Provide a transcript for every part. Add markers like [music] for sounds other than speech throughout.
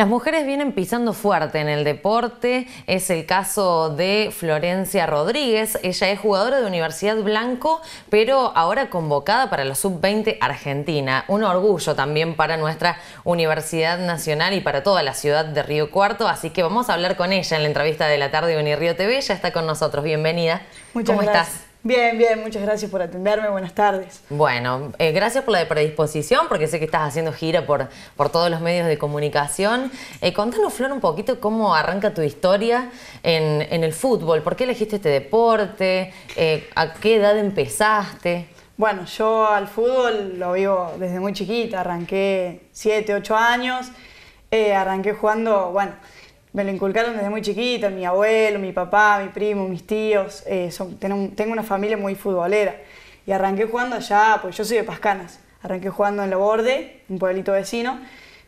Las mujeres vienen pisando fuerte en el deporte. Es el caso de Florencia Rodríguez. Ella es jugadora de Universidad Blanco, pero ahora convocada para la Sub-20 Argentina. Un orgullo también para nuestra Universidad Nacional y para toda la ciudad de Río Cuarto. Así que vamos a hablar con ella en la entrevista de la tarde de Unirío TV. Ya está con nosotros. Bienvenida. Muchas ¿Cómo gracias. estás? Bien, bien, muchas gracias por atenderme, buenas tardes. Bueno, eh, gracias por la predisposición, porque sé que estás haciendo gira por, por todos los medios de comunicación. Eh, contanos, Flor, un poquito cómo arranca tu historia en, el fútbol, por qué elegiste este deporte, eh, a qué edad empezaste. Bueno, yo al fútbol lo vivo desde muy chiquita, arranqué 7, 8 años, arranqué jugando, bueno, me lo inculcaron desde muy chiquita, mi abuelo, mi papá, mi primo, mis tíos. Eh, tengo una familia muy futbolera. Y arranqué jugando allá, pues yo soy de Pascanas. Arranqué jugando en La Borde, un pueblito vecino,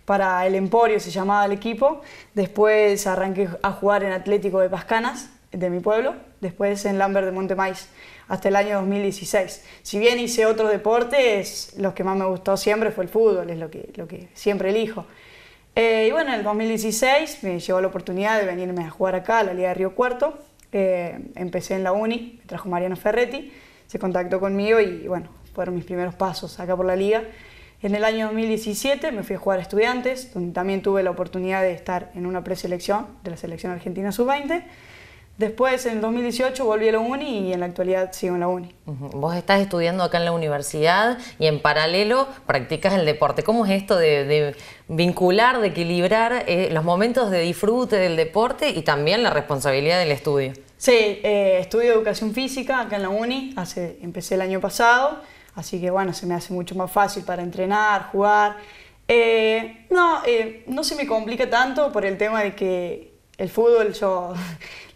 para el Emporio se llamaba el equipo. Después arranqué a jugar en Atlético de Pascanas, de mi pueblo. Después en Lambert de Montemais, hasta el año 2016. Si bien hice otros deportes, los que más me gustó siempre fue el fútbol, es lo que, lo que siempre elijo. Eh, y bueno, en el 2016 me llegó la oportunidad de venirme a jugar acá a la Liga de Río Cuarto. empecé en la Uni, me trajo Mariano Ferretti, se contactó conmigo y bueno, fueron mis primeros pasos acá por la Liga. En el año 2017 me fui a jugar a Estudiantes, donde también tuve la oportunidad de estar en una preselección de la Selección Argentina Sub-20. Después, en 2018, volví a la uni y en la actualidad sigo en la uni. Vos estás estudiando acá en la universidad y en paralelo practicas el deporte. ¿Cómo es esto de, vincular, de equilibrar eh, los momentos de disfrute del deporte y también la responsabilidad del estudio? Sí, eh, estudio educación física acá en la uni. empecé el año pasado, así que bueno, se me hace mucho más fácil para entrenar, jugar. Eh, no, no se me complica tanto por el tema de que el fútbol yo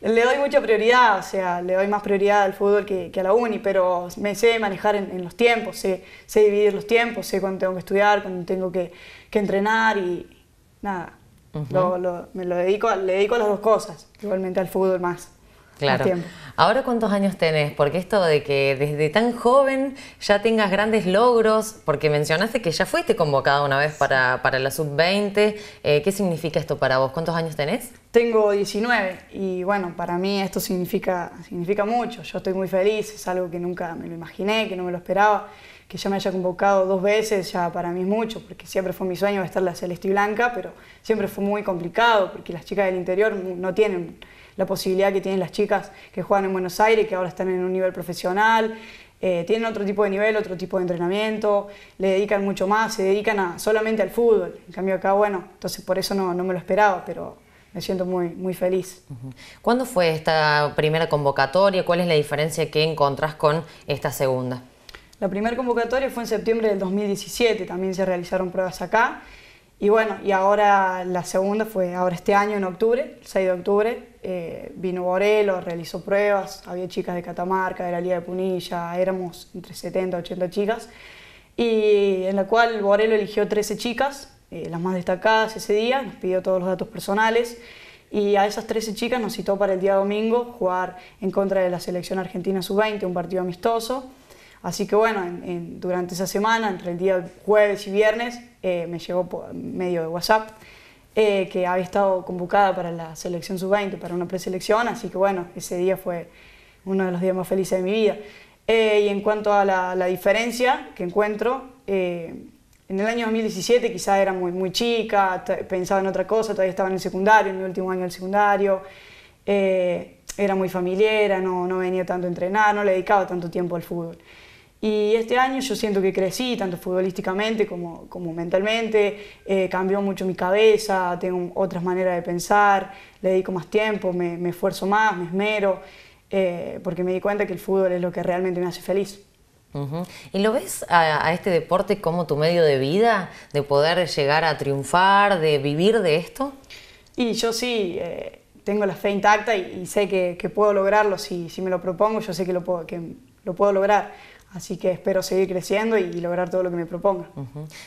le doy mucha prioridad, o sea, le doy más prioridad al fútbol que, a la uni, pero me sé manejar en, los tiempos, sé, sé, dividir los tiempos, sé cuándo tengo que estudiar, cuándo tengo que, entrenar y nada. me lo dedico, le dedico a las dos cosas, igualmente al fútbol más. Claro. Ahora, ¿cuántos años tenés? Porque esto de que desde tan joven ya tengas grandes logros, porque mencionaste que ya fuiste convocada una vez para, para la sub-20, eh, ¿qué significa esto para vos? ¿Cuántos años tenés? Tengo 19 y bueno, para mí esto significa, significa mucho. Yo estoy muy feliz, es algo que nunca me lo imaginé, que no me lo esperaba. Que ya me haya convocado dos veces, ya para mí es mucho, porque siempre fue mi sueño estar la celeste y blanca, pero siempre fue muy complicado, porque las chicas del interior no tienen la posibilidad que tienen las chicas que juegan en Buenos Aires, que ahora están en un nivel profesional, eh, tienen otro tipo de nivel, otro tipo de entrenamiento, le dedican mucho más, se dedican solamente al fútbol. En cambio acá, bueno, entonces por eso no, me lo esperaba, pero me siento muy, muy feliz. ¿Cuándo fue esta primera convocatoria? ¿Cuál es la diferencia que encontrás con esta segunda? La primera convocatoria fue en septiembre del 2017, también se realizaron pruebas acá y bueno, y ahora la segunda fue ahora este año, en octubre, 6 de octubre, eh, vino Borelo, realizó pruebas, había chicas de Catamarca, de la Liga de Punilla, éramos entre 70 y 80 chicas, y en la cual Borelo eligió 13 chicas, eh, las más destacadas ese día, nos pidió todos los datos personales, y a esas 13 chicas nos citó para el día domingo jugar en contra de la selección argentina sub-20, un partido amistoso, Así que bueno, durante esa semana, entre el día jueves y viernes, eh, me llegó por medio de WhatsApp eh, que había estado convocada para la selección sub-20, para una preselección, así que bueno, ese día fue uno de los días más felices de mi vida. Eh, y en cuanto a la, diferencia que encuentro, en el año 2017 quizá era muy, muy chica, pensaba en otra cosa, todavía estaba en el secundario, en mi último año del secundario era muy familiera, no, no venía tanto a entrenar, no le dedicaba tanto tiempo al fútbol. Y este año yo siento que crecí, tanto futbolísticamente como, como mentalmente, eh, cambió mucho mi cabeza, tengo otras maneras de pensar, le dedico más tiempo, me, esfuerzo más, me esmero, eh, porque me di cuenta que el fútbol es lo que realmente me hace feliz. ¿Y lo ves a, este deporte como tu medio de vida, de poder llegar a triunfar, de vivir de esto? Y yo sí, eh, tengo la fe intacta y, sé que, puedo lograrlo. Si, me lo propongo, yo sé que lo puedo, que lo puedo lograr. Así que espero seguir creciendo y, lograr todo lo que me proponga.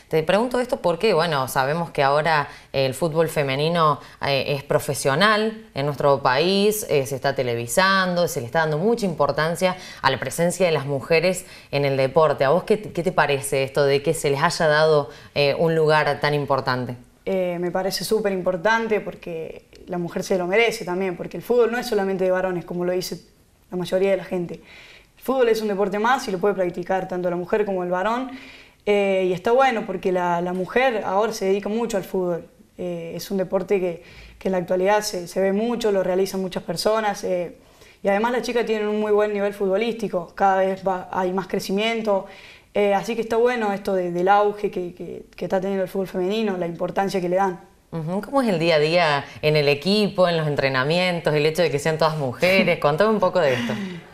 Te pregunto esto porque, bueno, sabemos que ahora el fútbol femenino eh, es profesional en nuestro país, eh, se está televisando, se le está dando mucha importancia a la presencia de las mujeres en el deporte. ¿A vos qué, te parece esto de que se les haya dado eh, un lugar tan importante? me parece súper importante porque la mujer se lo merece también, porque el fútbol no es solamente de varones, como lo dice la mayoría de la gente. El fútbol es un deporte más y lo puede practicar tanto la mujer como el varón. Eh, y está bueno porque la, mujer ahora se dedica mucho al fútbol. Eh, es un deporte que, en la actualidad se, ve mucho, lo realizan muchas personas. Eh, y además las chicas tienen un muy buen nivel futbolístico, cada vez hay más crecimiento. así que está bueno esto del auge que está teniendo el fútbol femenino, la importancia que le dan. ¿Cómo es el día a día en el equipo, en los entrenamientos, el hecho de que sean todas mujeres? [laughs] Contame un poco de esto.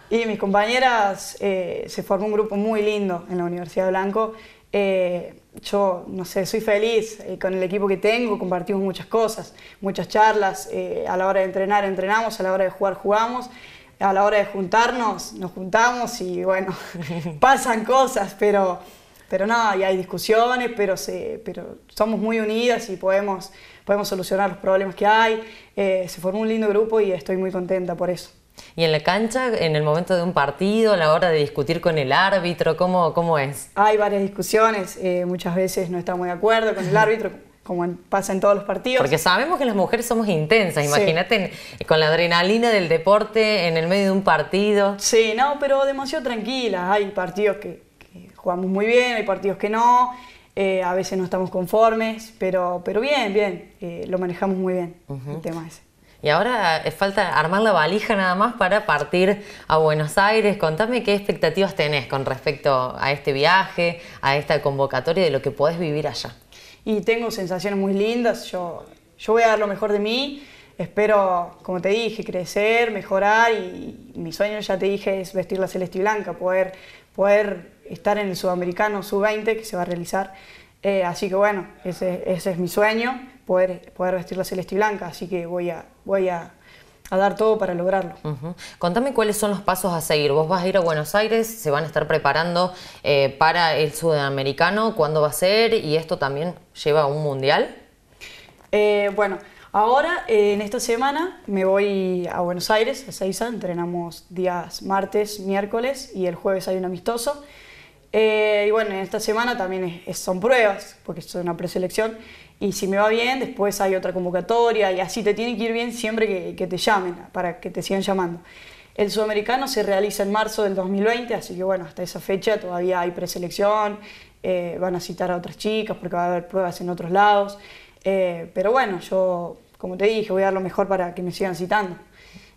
Y mis compañeras, eh, se formó un grupo muy lindo en la Universidad Blanco. Eh, yo, no sé, soy feliz eh, con el equipo que tengo, compartimos muchas cosas, muchas charlas. a la hora de entrenar, entrenamos, a la hora de jugar, jugamos. A la hora de juntarnos, nos juntamos y bueno, [laughs] pasan cosas, pero pero nada, y hay discusiones, pero, se, pero somos muy unidas y podemos, podemos solucionar los problemas que hay. Eh, se formó un lindo grupo y estoy muy contenta por eso. ¿Y en la cancha, en el momento de un partido, a la hora de discutir con el árbitro, cómo, cómo es? Hay varias discusiones, eh, muchas veces no estamos de acuerdo con el árbitro, como pasa en todos los partidos. Porque sabemos que las mujeres somos intensas, imagínate con la adrenalina del deporte en el medio de un partido. Sí, no, pero demasiado tranquila, Hay partidos que eh, jugamos muy bien, hay partidos que no, eh, a veces no estamos conformes, pero, pero bien, bien, eh, lo manejamos muy bien el tema ese. Y ahora falta armar la valija nada más para partir a Buenos Aires. Contame qué expectativas tenés con respecto a este viaje, a esta convocatoria de lo que podés vivir allá. Y tengo sensaciones muy lindas, yo, yo voy a dar lo mejor de mí, espero, como te dije, crecer, mejorar y, mi sueño, ya te dije, es vestir la celeste y blanca, poder, poder estar en el Sudamericano Sub-20 que se va a realizar. Eh, así que bueno, ese, es mi sueño, poder, poder vestir la celeste blanca, así que voy a, voy a, dar todo para lograrlo. Contame cuáles son los pasos a seguir. Vos vas a ir a Buenos Aires, se van a estar preparando eh, para el sudamericano, cuándo va a ser y esto también lleva a un mundial. Eh, bueno, ahora en esta semana me voy a Buenos Aires, a Seiza, entrenamos días martes, miércoles y el jueves hay un amistoso. Eh, y bueno, esta semana también son pruebas, porque es una preselección. Y si me va bien, después hay otra convocatoria y así te tiene que ir bien siempre que, te llamen, para que te sigan llamando. El sudamericano se realiza en marzo del 2020, así que bueno, hasta esa fecha todavía hay preselección, eh, van a citar a otras chicas porque va a haber pruebas en otros lados. Eh, pero bueno, yo, como te dije, voy a dar lo mejor para que me sigan citando.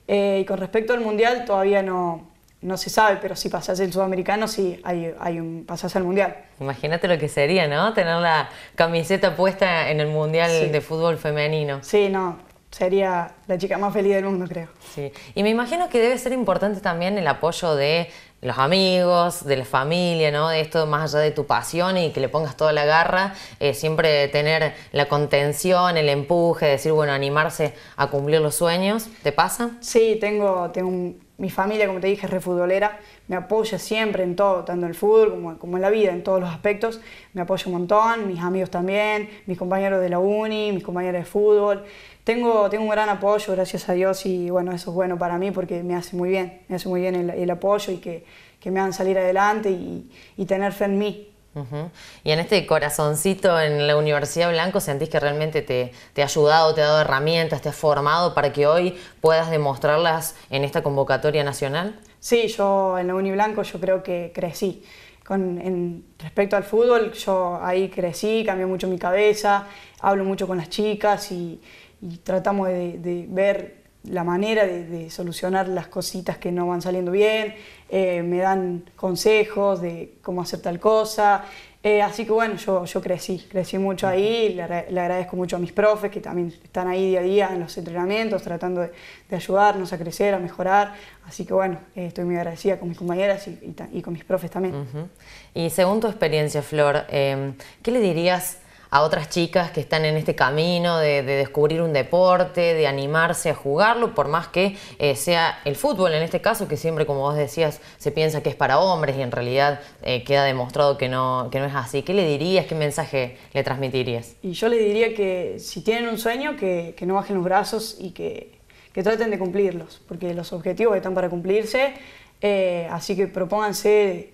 y con respecto al mundial, todavía no, no se sabe, pero si pasás el sudamericano, sí, hay, hay un, pasás al mundial. Imagínate lo que sería, ¿no? Tener la camiseta puesta en el mundial de fútbol femenino. Sí, no, sería la chica más feliz del mundo, creo. Sí, y me imagino que debe ser importante también el apoyo de los amigos, de la familia, ¿no? De esto más allá de tu pasión y que le pongas toda la garra, eh, siempre tener la contención, el empuje, decir, bueno, animarse a cumplir los sueños, ¿te pasa? Sí, tengo, tengo un mi familia, como te dije, es refutbolera, me apoya siempre en todo, tanto en el fútbol como, en la vida, en todos los aspectos. Me apoya un montón, mis amigos también, mis compañeros de la uni, mis compañeros de fútbol. Tengo, tengo un gran apoyo, gracias a Dios, y bueno, eso es bueno para mí porque me hace muy bien, me hace muy bien el, apoyo y que, me hagan salir adelante y, y tener fe en mí, y en este corazoncito en la Universidad Blanco, ¿sentís que realmente te, ha ayudado, te ha dado herramientas, te ha formado para que hoy puedas demostrarlas en esta convocatoria nacional? Sí, yo en la Uni Blanco yo creo que crecí. Con, respecto al fútbol, yo ahí crecí, cambié mucho mi cabeza, hablo mucho con las chicas y, tratamos de ver la manera de, solucionar las cositas que no van saliendo bien, eh, me dan consejos de cómo hacer tal cosa. Eh, así que bueno, yo, yo crecí, crecí mucho ahí, le, agradezco mucho a mis profes que también están ahí día a día en los entrenamientos, tratando de, ayudarnos a crecer, a mejorar. Así que bueno, eh, estoy muy agradecida con mis compañeras y, con mis profes también. Y según tu experiencia, Flor, ¿qué le dirías a otras chicas que están en este camino de, descubrir un deporte, de animarse a jugarlo, por más que eh, sea el fútbol en este caso, que siempre, como vos decías, se piensa que es para hombres y en realidad eh, queda demostrado que no, que no es así. ¿Qué le dirías? ¿Qué mensaje le transmitirías? Y yo le diría que si tienen un sueño, que, no bajen los brazos y que, que, traten de cumplirlos, porque los objetivos están para cumplirse, eh, así que propónganse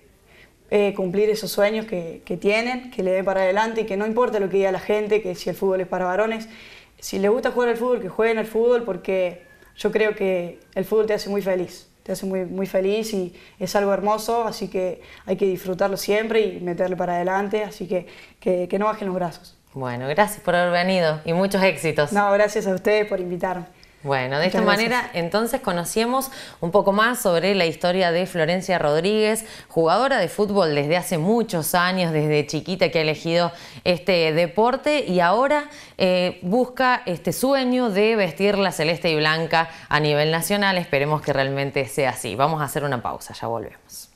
eh, cumplir esos sueños que, tienen, que le den para adelante y que no importa lo que diga la gente, que si el fútbol es para varones, si les gusta jugar al fútbol, que jueguen al fútbol porque yo creo que el fútbol te hace muy feliz, te hace muy, muy feliz y es algo hermoso, así que hay que disfrutarlo siempre y meterle para adelante, así que, que no bajen los brazos. Bueno, gracias por haber venido y muchos éxitos. No, gracias a ustedes por invitarme. Bueno, de esta manera entonces conocemos un poco más sobre la historia de Florencia Rodríguez, jugadora de fútbol desde hace muchos años, desde chiquita que ha elegido este deporte y ahora eh, busca este sueño de vestir la celeste y blanca a nivel nacional. Esperemos que realmente sea así. Vamos a hacer una pausa, ya volvemos.